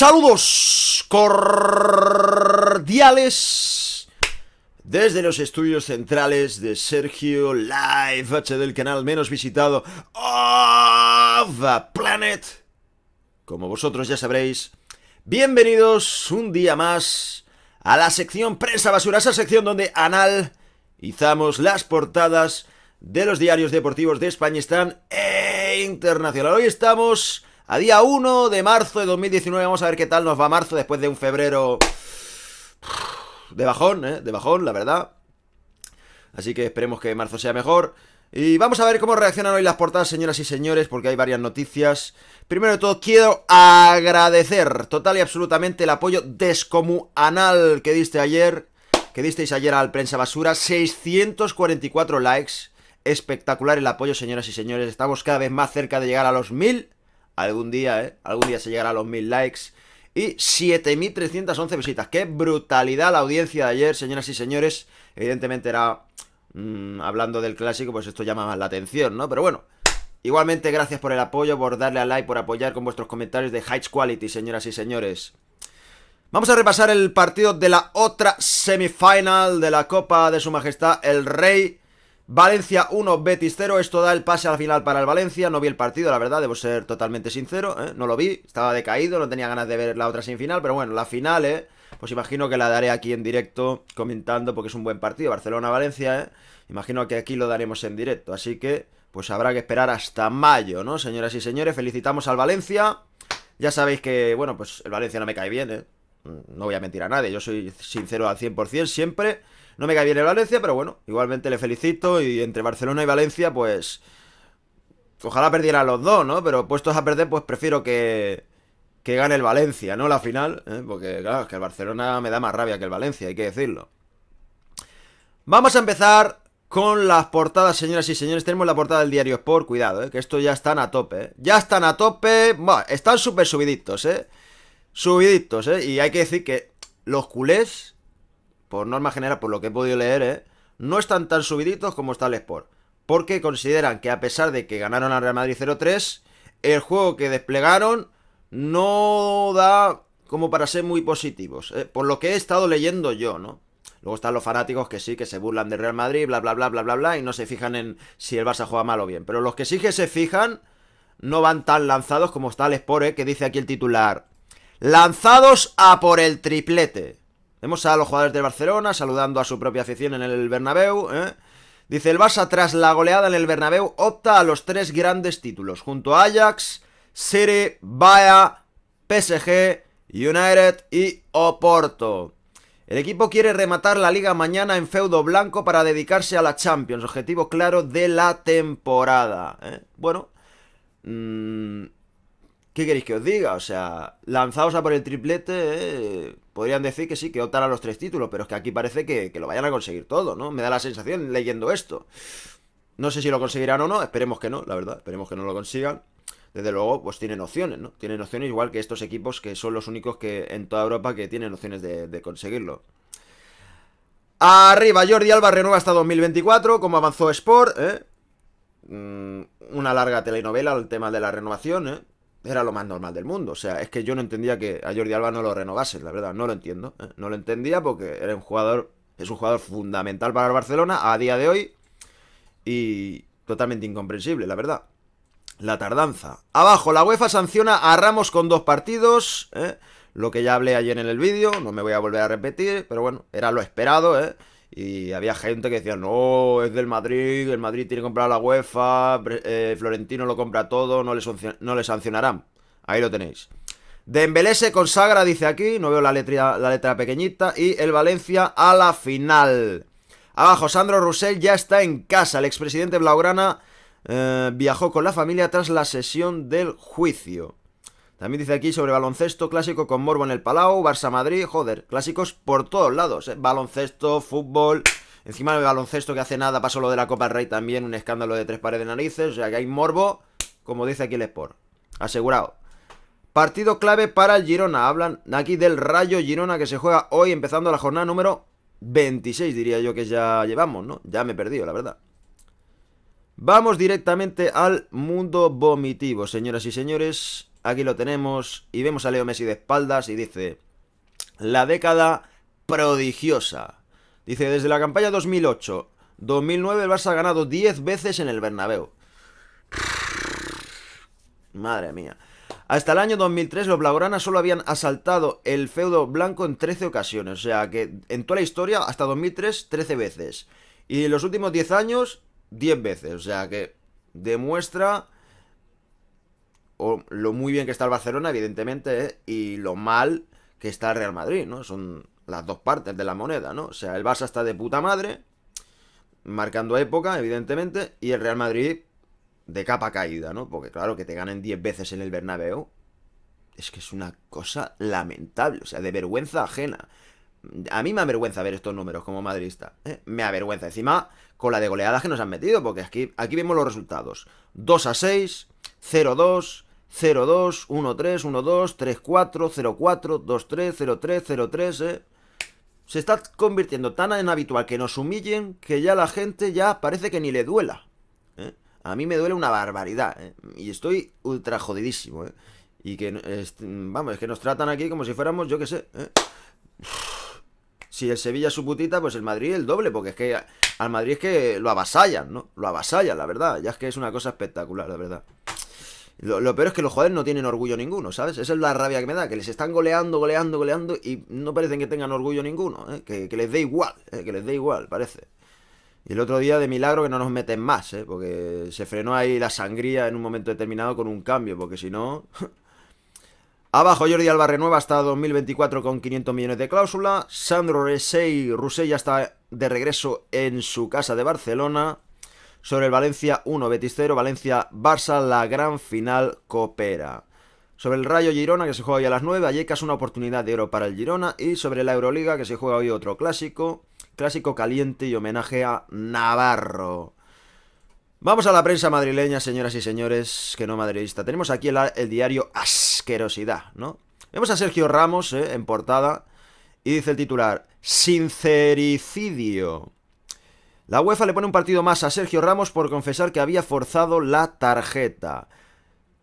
Saludos cordiales desde los estudios centrales de Sergio Live H del canal menos visitado of the planet. Como vosotros ya sabréis, bienvenidos un día más a la sección Prensa Basura, esa sección donde analizamos las portadas de los diarios deportivos de España están e internacional. Hoy estamos a día 1 de marzo de 2019, vamos a ver qué tal nos va marzo después de un febrero de bajón, ¿eh? De bajón, la verdad. Así que esperemos que marzo sea mejor. Y vamos a ver cómo reaccionan hoy las portadas, señoras y señores, porque hay varias noticias. Primero de todo, quiero agradecer total y absolutamente el apoyo descomunal que diste ayer, que disteis ayer al Prensa Basura. 644 likes. Espectacular el apoyo, señoras y señores. Estamos cada vez más cerca de llegar a los 1000. Algún día, ¿eh? Algún día se llegará a los mil likes. Y 7.311 visitas. ¡Qué brutalidad la audiencia de ayer, señoras y señores! Evidentemente era... Mm, hablando del clásico, pues esto llama más la atención, ¿no? Pero bueno, Igualmente, gracias por el apoyo, por darle a like, por apoyar con vuestros comentarios de High Quality, señoras y señores. Vamos a repasar el partido de la otra semifinal de la Copa de Su Majestad, el Rey. Valencia 1, Betis 0, esto da el pase a la final para el Valencia, no vi el partido, la verdad, debo ser totalmente sincero, ¿eh? no lo vi, estaba decaído, no tenía ganas de ver la otra semifinal, pero bueno, la final, ¿eh? pues imagino que la daré aquí en directo comentando porque es un buen partido, Barcelona-Valencia, ¿eh? imagino que aquí lo daremos en directo, así que pues habrá que esperar hasta mayo, ¿no? Señoras y señores, felicitamos al Valencia, ya sabéis que, bueno, pues el Valencia no me cae bien, ¿eh? no voy a mentir a nadie, yo soy sincero al 100% siempre... No me cae bien el Valencia, pero bueno, igualmente le felicito. Y entre Barcelona y Valencia, pues. Ojalá perdiera los dos, ¿no? Pero puestos a perder, pues prefiero que. Que gane el Valencia, ¿no? La final, ¿eh? porque claro, es que el Barcelona me da más rabia que el Valencia, hay que decirlo. Vamos a empezar con las portadas, señoras y señores. Tenemos la portada del diario Sport, cuidado, ¿eh? que esto ya están a tope. ¿eh? Ya están a tope, bueno, están súper subiditos, ¿eh? Subiditos, ¿eh? Y hay que decir que los culés por norma general, por lo que he podido leer, ¿eh? no están tan subiditos como está el Sport. Porque consideran que a pesar de que ganaron al Real Madrid 0-3, el juego que desplegaron no da como para ser muy positivos. ¿eh? Por lo que he estado leyendo yo, ¿no? Luego están los fanáticos que sí, que se burlan de Real Madrid, bla, bla, bla, bla, bla, bla, y no se fijan en si el Barça juega mal o bien. Pero los que sí que se fijan no van tan lanzados como está el Sport, ¿eh? que dice aquí el titular. Lanzados a por el triplete. Vemos a los jugadores del Barcelona saludando a su propia afición en el Bernabéu, ¿eh? Dice, el Barça tras la goleada en el Bernabéu opta a los tres grandes títulos, junto a Ajax, City, Baia, PSG, United y Oporto. El equipo quiere rematar la liga mañana en feudo blanco para dedicarse a la Champions, objetivo claro de la temporada. ¿eh? Bueno, mmm, ¿Qué queréis que os diga? O sea, lanzados a por el triplete, eh, podrían decir que sí, que optar a los tres títulos, pero es que aquí parece que, lo vayan a conseguir todo, ¿no? Me da la sensación leyendo esto. No sé si lo conseguirán o no, esperemos que no, la verdad, esperemos que no lo consigan. Desde luego, pues tienen opciones, ¿no? Tienen opciones igual que estos equipos que son los únicos que en toda Europa que tienen opciones de, conseguirlo. Arriba, Jordi Alba renueva hasta 2024, como avanzó Sport, ¿eh? Mm, una larga telenovela el tema de la renovación, ¿eh? era lo más normal del mundo. O sea, es que yo no entendía que a Jordi Alba no lo renovasen, la verdad, no lo entiendo. ¿eh? No lo entendía porque era un jugador, es un jugador fundamental para el Barcelona a día de hoy y totalmente incomprensible, la verdad. La tardanza. Abajo, la UEFA sanciona a Ramos con dos partidos, ¿eh? lo que ya hablé ayer en el vídeo, no me voy a volver a repetir, pero bueno, era lo esperado, ¿eh? Y había gente que decía, no, es del Madrid, el Madrid tiene que comprar la UEFA, eh, Florentino lo compra todo, no le, no sancionarán. Ahí lo tenéis. Dembélé se consagra, dice aquí, no veo la letra, la letra pequeñita, y el Valencia a la final. Abajo, Sandro Roussel ya está en casa. El expresidente Blaugrana eh, viajó con la familia tras la sesión del juicio. También dice aquí sobre baloncesto clásico con Morbo en el Palau, Barça Madrid, joder, clásicos por todos lados, eh. baloncesto, fútbol, encima del baloncesto que hace nada pasó lo de la Copa Rey también, un escándalo de tres pares de narices, o sea que hay Morbo, como dice aquí el Sport, asegurado. Partido clave para el Girona, hablan aquí del Rayo Girona que se juega hoy empezando la jornada número 26 diría yo que ya llevamos, ¿no? Ya me he perdido, la verdad. Vamos directamente al mundo vomitivo, señoras y señores aquí lo tenemos, y vemos a Leo Messi de espaldas y dice, la década prodigiosa. Dice, desde la campaña 2008, 2009 el Barça ha ganado 10 veces en el Bernabéu. Madre mía. Hasta el año 2003 los blaugranas solo habían asaltado el feudo blanco en 13 ocasiones, o sea que en toda la historia hasta 2003 13 veces. Y en los últimos 10 años 10 veces, o sea que demuestra o lo muy bien que está el Barcelona, evidentemente, y lo mal que está el Real Madrid, ¿no? Son las dos partes de la moneda, ¿no? O sea, el Barça está de puta madre, marcando época, evidentemente, y el Real Madrid de capa caída, ¿no? Porque claro, que te ganen 10 veces en el Bernabéu, es que es una cosa lamentable, o sea, de vergüenza ajena. A mí me avergüenza ver estos números como madridista. ¿eh? Me avergüenza. Encima, con la de goleadas que nos han metido, porque aquí, aquí vemos los resultados. 2 a 6, 0 2, 02, 13, 12, 3 1-2, 3-4, 0-4, 2-3, ¿eh? Se está convirtiendo tan en habitual que nos humillen que ya la gente ya parece que ni le duela. Eh. A mí me duele una barbaridad. ¿eh? Y estoy ultra jodidísimo. Eh. Y que, vamos, es que nos tratan aquí como si fuéramos, yo qué sé. Eh. Si el Sevilla es su putita, pues el Madrid el doble, porque es que al Madrid es que lo avasallan, ¿no? Lo avasallan, la verdad. Ya es que es una cosa espectacular, la verdad. Lo, peor es que los jugadores no tienen orgullo ninguno, ¿sabes? Esa es la rabia que me da, que les están goleando, goleando, goleando y no parecen que tengan orgullo ninguno, ¿eh? que, que, les dé igual, ¿eh? que les dé igual, parece. Y el otro día de milagro que no nos meten más, ¿eh? porque se frenó ahí la sangría en un momento determinado con un cambio, porque si no... Abajo Jordi Alba renueva hasta 2024 con 500 millones de cláusula. Sandro Resey, ya está de regreso en su casa de Barcelona sobre el Valencia 1, Betis 0, Valencia-Barça, la gran final coopera. Sobre el Rayo Girona, que se juega hoy a las 9, Vallecas una oportunidad de oro para el Girona. Y sobre la Euroliga, que se juega hoy otro clásico, clásico caliente y homenaje a Navarro. Vamos a la prensa madrileña, señoras y señores, que no madridista. Tenemos aquí el, diario Asquerosidad, ¿no? Vemos a Sergio Ramos eh, en portada y dice el titular, Sincericidio. La UEFA le pone un partido más a Sergio Ramos por confesar que había forzado la tarjeta.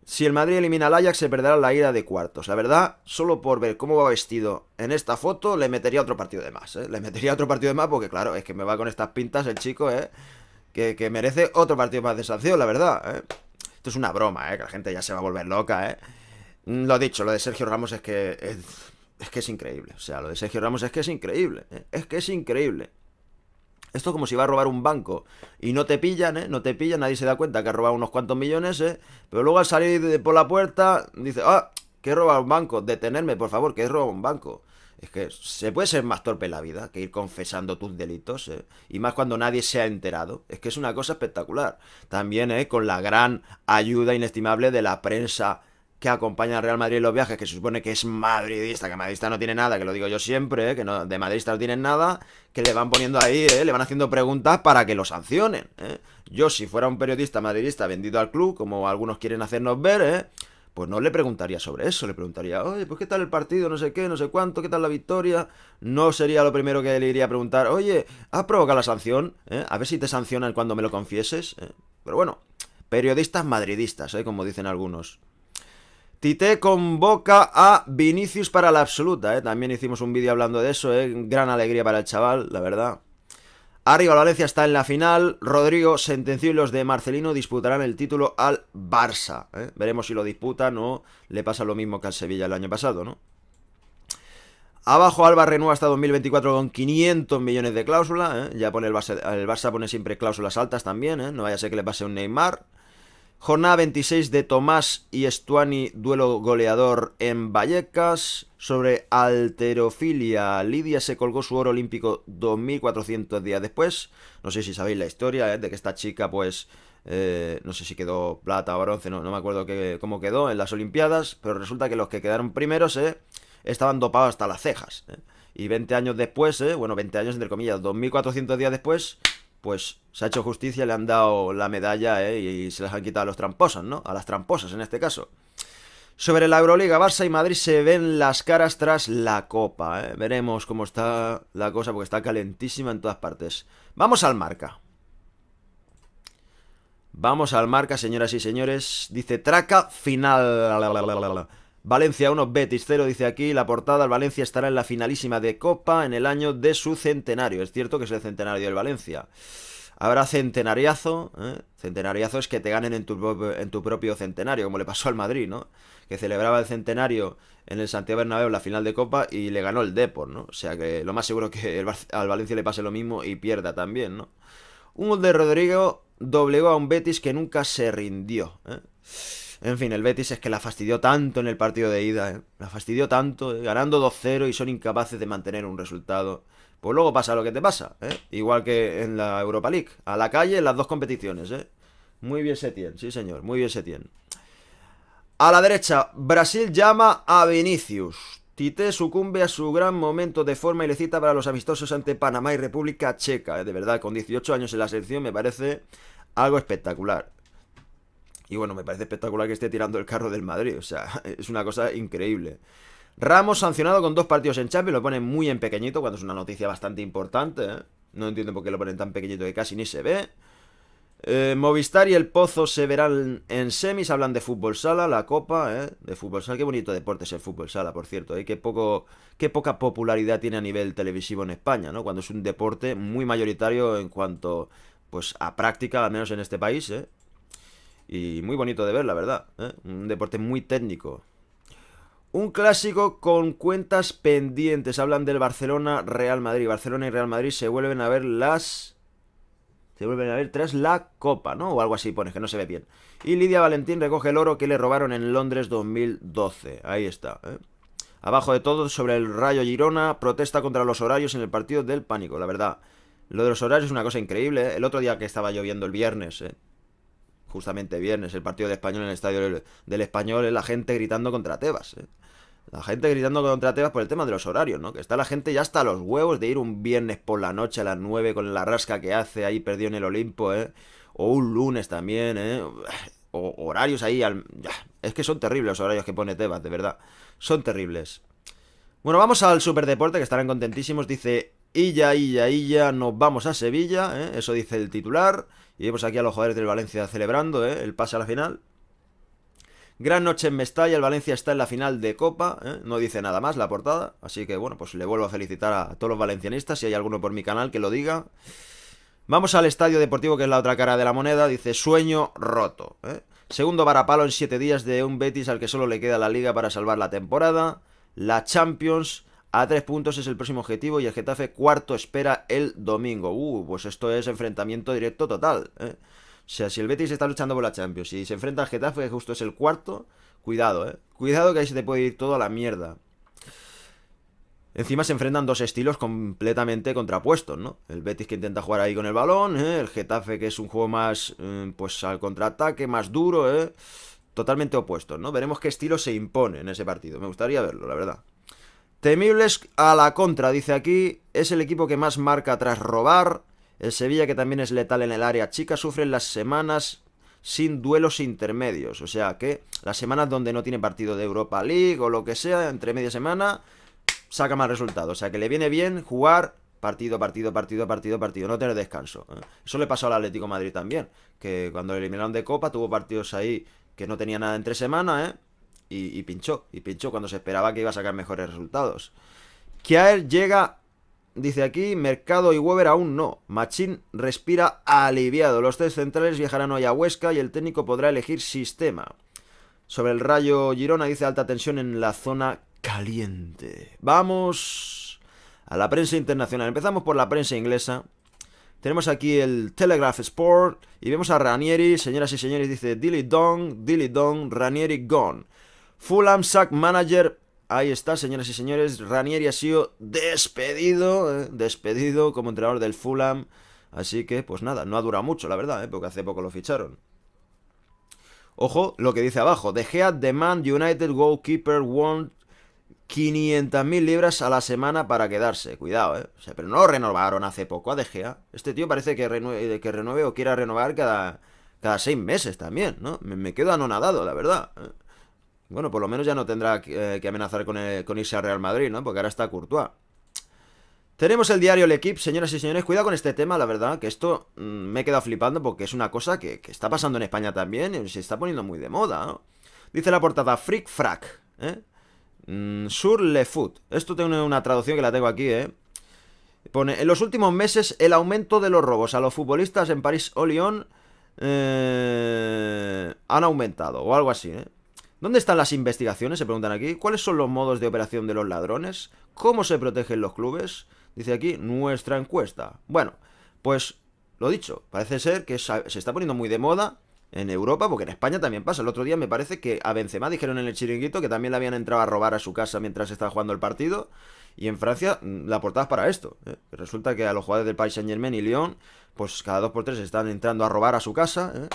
Si el Madrid elimina al Ajax se perderá la ida de cuartos. La verdad, solo por ver cómo va vestido en esta foto, le metería otro partido de más. ¿eh? Le metería otro partido de más porque, claro, es que me va con estas pintas el chico, ¿eh? Que, merece otro partido más de sanción, la verdad. ¿eh? Esto es una broma, ¿eh? Que la gente ya se va a volver loca, ¿eh? Mm, lo dicho, lo de Sergio Ramos es que... Es, que es increíble. O sea, lo de Sergio Ramos es que es increíble. ¿eh? Es que es increíble. Esto es como si va a robar un banco y no te pillan, ¿eh? No te pillan, nadie se da cuenta que ha robado unos cuantos millones, ¿eh? Pero luego al salir por la puerta dice, ah, que he robado un banco, detenerme, por favor, que he robado un banco. Es que se puede ser más torpe en la vida que ir confesando tus delitos, ¿eh? y más cuando nadie se ha enterado. Es que es una cosa espectacular. También, ¿eh? Con la gran ayuda inestimable de la prensa que acompaña al Real Madrid en los viajes, que se supone que es madridista, que madridista no tiene nada, que lo digo yo siempre, eh, que no, de madridista no tienen nada, que le van poniendo ahí, eh, le van haciendo preguntas para que lo sancionen. Eh. Yo, si fuera un periodista madridista vendido al club, como algunos quieren hacernos ver, pues no le preguntaría sobre eso, le preguntaría, oye, pues qué tal el partido, no sé qué, no sé cuánto, qué tal la victoria. No sería lo primero que le iría a preguntar, oye, ¿has provocado la sanción? A ver si te sancionan cuando me lo confieses. Pero bueno, periodistas madridistas, como dicen algunos. Tite convoca a Vinicius para la absoluta, eh. También hicimos un vídeo hablando de eso, ¿eh? Gran alegría para el chaval, la verdad. Arriba Valencia está en la final. Rodrigo sentenció y los de Marcelino disputarán el título al Barça. Eh. Veremos si lo disputa. o le pasa lo mismo que al Sevilla el año pasado, ¿no? Abajo Alba renueva hasta 2024 con 500 millones de cláusulas. Eh. Ya pone el Barça, el Barça pone siempre cláusulas altas también. No vaya a ser que le pase un Neymar. Jornada 26 de Tomás y Estuani, duelo goleador en Vallecas. Sobre alterofilia, Lidia se colgó su oro olímpico 2400 días después. No sé si sabéis la historia ¿eh? de que esta chica, pues, eh, no sé si quedó plata o bronce, no, no me acuerdo cómo quedó en las Olimpiadas, pero resulta que los que quedaron primeros eh, estaban dopados hasta las cejas. ¿eh? Y 20 años después, bueno, 20 años entre comillas, 2400 días después, pues se ha hecho justicia, le han dado la medalla eh, y se las han quitado a los tramposos, ¿no? A las tramposas en este caso. Sobre la Euroliga, Barça y Madrid se ven las caras tras la Copa. Eh. Veremos cómo está la cosa porque está calentísima en todas partes. Vamos al marca. Vamos al marca, señoras y señores. Dice traca final. Valencia 1, Betis 0, dice aquí la portada. El Valencia estará en la finalísima de Copa en el año de su centenario. Es cierto que es el centenario del Valencia. Habrá centenariazo. ¿eh? Centenariazo es que te ganen en tu, en tu propio centenario, como le pasó al Madrid, ¿no? Que celebraba el centenario en el Santiago Bernabéu la final de Copa y le ganó el Depor, ¿no? O sea que lo más seguro es que al Valencia le pase lo mismo y pierda también, ¿no? Un gol de Rodrigo doblegó a un Betis que nunca se rindió. ¿eh? En fin, el Betis es que la fastidió tanto en el partido de ida, eh. la fastidió tanto, eh, ganando 2-0 y son incapaces de mantener un resultado. Pues luego pasa lo que te pasa, ¿eh? igual que en la Europa League, a la calle en las dos competiciones. ¿eh? Muy bien se Setién, sí señor, muy bien se Setién. A la derecha, Brasil llama a Vinicius. Tite sucumbe a su gran momento de forma cita para los amistosos ante Panamá y República Checa. Eh, de verdad, con 18 años en la selección me parece algo espectacular. Y bueno, me parece espectacular que esté tirando el carro del Madrid. O sea, es una cosa increíble. Ramos sancionado con dos partidos en Champions. Lo ponen muy en pequeñito cuando es una noticia bastante importante. ¿eh? No entiendo por qué lo ponen tan pequeñito que casi ni se ve. Eh, Movistar y El Pozo se verán en semis. Hablan de fútbol sala, la copa, ¿eh? De fútbol sala. Qué bonito deporte es el fútbol sala, por cierto. ¿eh? Qué, poco, qué poca popularidad tiene a nivel televisivo en España, ¿no? Cuando es un deporte muy mayoritario en cuanto pues a práctica, al menos en este país, ¿eh? Y muy bonito de ver, la verdad. ¿eh? Un deporte muy técnico. Un clásico con cuentas pendientes. Hablan del Barcelona-Real Madrid. Barcelona y Real Madrid se vuelven a ver las... Se vuelven a ver tras la copa, ¿no? O algo así pones, que no se ve bien. Y Lidia Valentín recoge el oro que le robaron en Londres 2012. Ahí está. ¿eh? Abajo de todo, sobre el Rayo Girona, protesta contra los horarios en el partido del pánico. La verdad, lo de los horarios es una cosa increíble. ¿eh? El otro día que estaba lloviendo el viernes, ¿eh? justamente viernes, el partido de Español en el estadio del, Español, es la gente gritando contra Tebas. ¿eh? La gente gritando contra Tebas por el tema de los horarios, ¿no? Que está la gente ya hasta los huevos de ir un viernes por la noche a las 9 con la rasca que hace ahí perdido en el Olimpo, ¿eh? O un lunes también, ¿eh? O horarios ahí al... Es que son terribles los horarios que pone Tebas, de verdad. Son terribles. Bueno, vamos al Superdeporte, que estarán contentísimos. Dice, Illa, Illa, Illa, nos vamos a Sevilla, ¿eh? Eso dice el titular. Y vemos aquí a los jugadores del Valencia celebrando ¿eh? el pase a la final. Gran noche en Mestalla, el Valencia está en la final de Copa, ¿eh? no dice nada más la portada, así que bueno, pues le vuelvo a felicitar a todos los valencianistas, si hay alguno por mi canal que lo diga. Vamos al Estadio Deportivo, que es la otra cara de la moneda, dice sueño roto. ¿eh? Segundo varapalo en siete días de un Betis al que solo le queda la liga para salvar la temporada. La Champions, a tres puntos es el próximo objetivo y el Getafe cuarto espera el domingo. Uh, pues esto es enfrentamiento directo total. ¿eh? O sea, si el Betis está luchando por la Champions y se enfrenta al Getafe, que justo es el cuarto, cuidado, ¿eh? Cuidado que ahí se te puede ir todo a la mierda. Encima se enfrentan dos estilos completamente contrapuestos, ¿no? El Betis que intenta jugar ahí con el balón, ¿eh? el Getafe que es un juego más, mm, pues al contraataque, más duro, ¿eh? Totalmente opuesto, ¿no? Veremos qué estilo se impone en ese partido. Me gustaría verlo, la verdad. Temibles a la contra, dice aquí, es el equipo que más marca tras robar. El Sevilla, que también es letal en el área chica, sufre las semanas sin duelos intermedios. O sea que las semanas donde no tiene partido de Europa League o lo que sea, entre media semana, saca más resultados. O sea que le viene bien jugar partido, partido, partido, partido, partido, no tener descanso. ¿eh? Eso le pasó al Atlético Madrid también, que cuando eliminaron de Copa tuvo partidos ahí que no tenía nada entre semana, ¿eh? y, pinchó. Y pinchó cuando se esperaba que iba a sacar mejores resultados. Kiaer llega, dice aquí, Mercado y Weber aún no. Machín respira aliviado. Los tres centrales viajarán hoy a Huesca y el técnico podrá elegir sistema. Sobre el rayo Girona dice alta tensión en la zona caliente. Vamos a la prensa internacional. Empezamos por la prensa inglesa. Tenemos aquí el Telegraph Sport y vemos a Ranieri, señoras y señores, dice Dilly Dong, Dilly Dong, Ranieri gone. Fulham Sack Manager. Ahí está, señoras y señores. Ranieri ha sido despedido, eh, despedido como entrenador del Fulham. Así que, pues nada, no ha durado mucho, la verdad, eh, porque hace poco lo ficharon. Ojo lo que dice abajo. De Gea demand United goalkeeper want 500.000 libras a la semana para quedarse. Cuidado, ¿eh? pero no lo renovaron hace poco a De Este tío parece que renueve, eh, que renueve o quiera renovar cada, cada seis meses también, ¿no? Me, quedo anonadado, la verdad. Bueno, por lo menos ya no tendrá que eh, amenazar eh, con, irse al Real Madrid, ¿no? Porque ahora está Courtois. Tenemos el diario El señoras y señores. Cuidado con este tema, la verdad, que esto mm, me he quedado flipando porque es una cosa que, está pasando en España también y se está poniendo muy de moda, ¿no? Dice la portada Frick Frack, ¿eh? Mm, sur le foot. Esto tiene una traducción que la tengo aquí, ¿eh? Pone, en los últimos meses el aumento de los robos a los futbolistas en París o Lyon eh, han aumentado, o algo así, ¿eh? ¿Dónde están las investigaciones? Se preguntan aquí. ¿Cuáles son los modos de operación de los ladrones? ¿Cómo se protegen los clubes? Dice aquí nuestra encuesta. Bueno, pues lo dicho, parece ser que se está poniendo muy de moda en Europa, porque en España también pasa. El otro día me parece que a Benzema dijeron en el chiringuito que también le habían entrado a robar a su casa mientras estaba jugando el partido. Y en Francia mm, la portada para esto. ¿eh? Resulta que a los jugadores del Paris Saint Germain y Lyon, pues cada dos por tres están entrando a robar a su casa. ¿eh?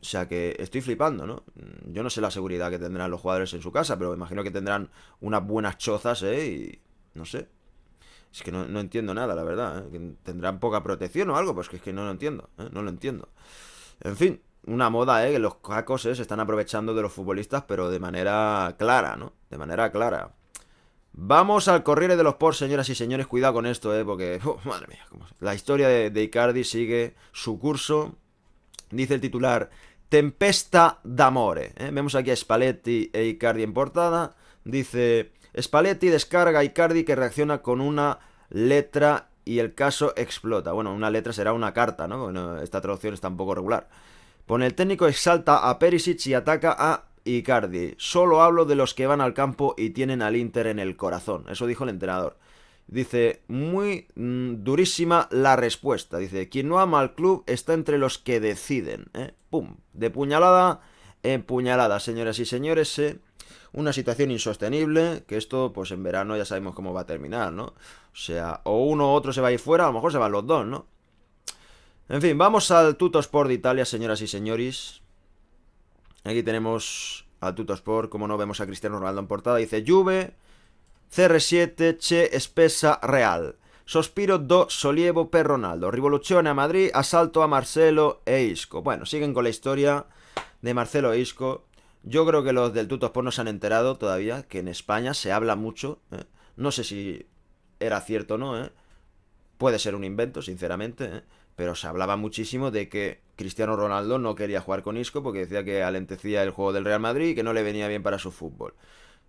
O sea que estoy flipando, ¿no? Mm, yo no sé la seguridad que tendrán los jugadores en su casa, pero imagino que tendrán unas buenas chozas, ¿eh? Y no sé. Es que no, entiendo nada, la verdad. ¿eh? ¿Tendrán poca protección o algo? Pues que es que no lo entiendo, ¿eh? No lo entiendo. En fin, una moda, ¿eh? Que los cacos ¿eh? se están aprovechando de los futbolistas, pero de manera clara, ¿no? De manera clara. Vamos al Corriere de los por señoras y señores. Cuidado con esto, ¿eh? Porque, madre mía, la historia de, de Icardi sigue su curso Dice el titular, Tempesta d'amore. ¿eh? Vemos aquí a Spalletti e Icardi en portada. Dice, Spalletti descarga a Icardi que reacciona con una letra y el caso explota. Bueno, una letra será una carta, ¿no? Bueno, esta traducción es tampoco regular. Pone el técnico exalta a Perisic y ataca a Icardi. Solo hablo de los que van al campo y tienen al Inter en el corazón. Eso dijo el entrenador. Dice, muy mm, durísima la respuesta. Dice, quien no ama al club está entre los que deciden. ¿eh? ¡Pum! De puñalada en puñalada, señoras y señores. ¿eh? Una situación insostenible, que esto, pues en verano ya sabemos cómo va a terminar, ¿no? O sea, o uno u otro se va a ir fuera, a lo mejor se van los dos, ¿no? En fin, vamos al Tutosport de Italia, señoras y señores. Aquí tenemos al sport. como no vemos a Cristiano Ronaldo en portada. Dice, Juve... CR7 Che, Espesa, real. Sospiro do Solievo, per Ronaldo. Revolución a Madrid, asalto a Marcelo e Isco. Bueno, siguen con la historia de Marcelo e Isco. Yo creo que los del Tutospor no se han enterado todavía que en España se habla mucho. No sé si era cierto o no, Puede ser un invento, sinceramente, pero se hablaba muchísimo de que Cristiano Ronaldo no quería jugar con Isco porque decía que alentecía el juego del Real Madrid y que no le venía bien para su fútbol.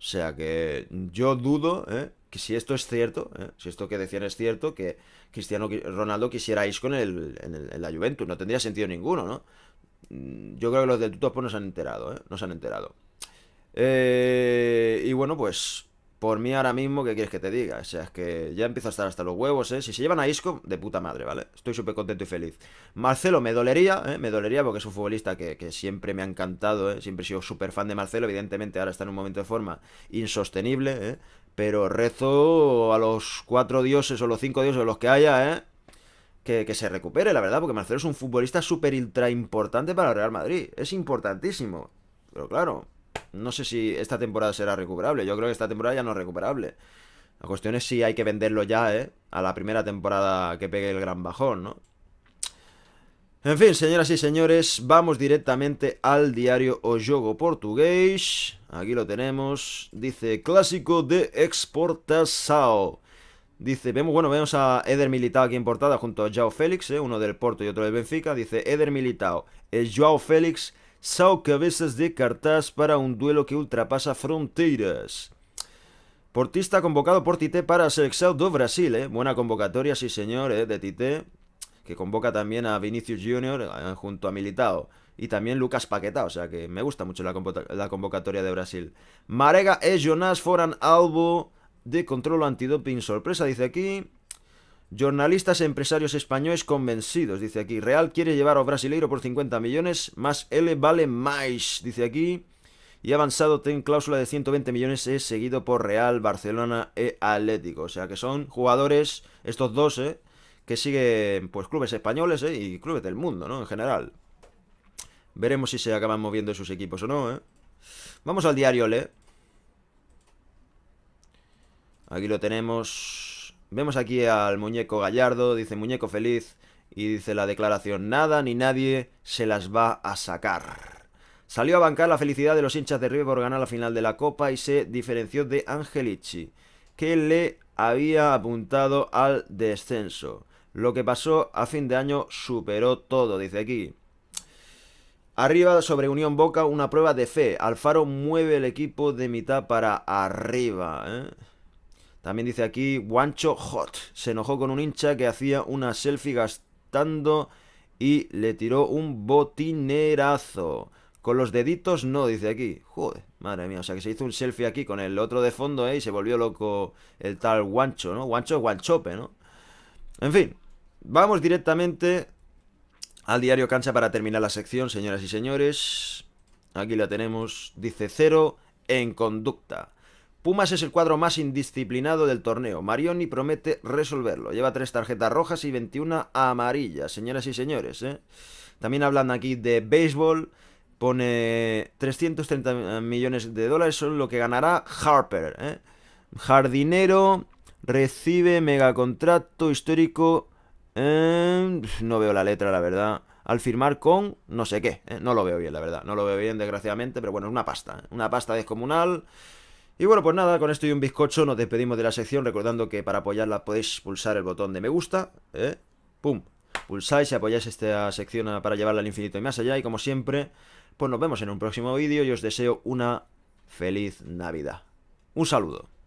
O sea que yo dudo ¿eh? que si esto es cierto, ¿eh? si esto que decían es cierto, que Cristiano Ronaldo quisiera ir con el, en, la Juventus. No tendría sentido ninguno, ¿no? Mm, yo creo que los del no se han enterado, ¿eh? No se han enterado. Eh, y bueno, pues por mí ahora mismo, ¿qué quieres que te diga? O sea, es que ya empiezo a estar hasta los huevos, ¿eh? Si se llevan a Isco, de puta madre, ¿vale? Estoy súper contento y feliz. Marcelo me dolería, ¿eh? Me dolería porque es un futbolista que, siempre me ha encantado, ¿eh? Siempre he sido súper fan de Marcelo, evidentemente ahora está en un momento de forma insostenible, ¿eh? Pero rezo a los cuatro dioses o los cinco dioses o los que haya, ¿eh? Que, que, se recupere, la verdad, porque Marcelo es un futbolista súper ultra importante para el Real Madrid. Es importantísimo. Pero claro, no sé si esta temporada será recuperable. Yo creo que esta temporada ya no es recuperable. La cuestión es si hay que venderlo ya, ¿eh? A la primera temporada que pegue el gran bajón, ¿no? En fin, señoras y señores, vamos directamente al diario O Jogo Portugués. Aquí lo tenemos. Dice, clásico de exportação. Dice, vemos, bueno, vemos a Eder Militao aquí en portada junto a Joao Félix, ¿eh? uno del Porto y otro del Benfica. Dice, Eder Militao, es Joao Félix Sao Cabezas de Cartaz para un duelo que ultrapasa fronteras. Portista convocado por Tite para ser selección do Brasil, eh? Buena convocatoria, sí señor, eh? de Tite, que convoca también a Vinicius Junior eh, junto a Militao. Y también Lucas Paquetá, o sea que me gusta mucho la, convocatoria de Brasil. Marega e Jonas foran albo de control antidoping sorpresa, dice aquí. Jornalistas e empresarios españoles convencidos, dice aquí. Real quiere llevar a brasileiro por 50 millones, más L vale más, dice aquí. Y avanzado ten cláusula de 120 millones, es eh, seguido por Real, Barcelona e Atlético. O sea que son jugadores, estos dos, eh, que siguen pues clubes españoles eh, y clubes del mundo, ¿no? En general. Veremos si se acaban moviendo sus equipos o no, ¿eh? Vamos al diario, ¿eh? Aquí lo tenemos Vemos aquí al muñeco gallardo, dice muñeco feliz, y dice la declaración, nada ni nadie se las va a sacar. Salió a bancar la felicidad de los hinchas de River por ganar la final de la Copa y se diferenció de Angelici, que le había apuntado al descenso. Lo que pasó a fin de año superó todo, dice aquí. Arriba sobre Unión Boca una prueba de fe. Alfaro mueve el equipo de mitad para arriba. ¿eh? También dice aquí, Guancho Hot se enojó con un hincha que hacía una selfie gastando y le tiró un botinerazo. Con los deditos no, dice aquí. Joder, madre mía, o sea que se hizo un selfie aquí con el otro de fondo, ¿eh? Y se volvió loco el tal Guancho, ¿no? Guancho es Guanchope, ¿no? En fin, vamos directamente al diario Cancha para terminar la sección, señoras y señores. Aquí la tenemos. Dice cero en conducta. Pumas es el cuadro más indisciplinado del torneo. Marioni promete resolverlo. Lleva tres tarjetas rojas y 21 amarillas, señoras y señores. ¿eh? También hablando aquí de béisbol. Pone 330 millones de dólares, son lo que ganará Harper. ¿eh? Jardinero recibe megacontrato histórico. ¿eh? no veo la letra, la verdad. Al firmar con no sé qué. No lo veo bien, la verdad. No lo veo bien, desgraciadamente, pero bueno, es una pasta. Una pasta descomunal. Y bueno, pues nada, con esto y un bizcocho nos despedimos de la sección, recordando que para apoyarla podéis pulsar el botón de me gusta, ¿eh? ¡Pum! Pulsáis y apoyáis esta sección para llevarla al infinito y más allá, y como siempre, pues nos vemos en un próximo vídeo y os deseo una feliz Navidad. Un saludo.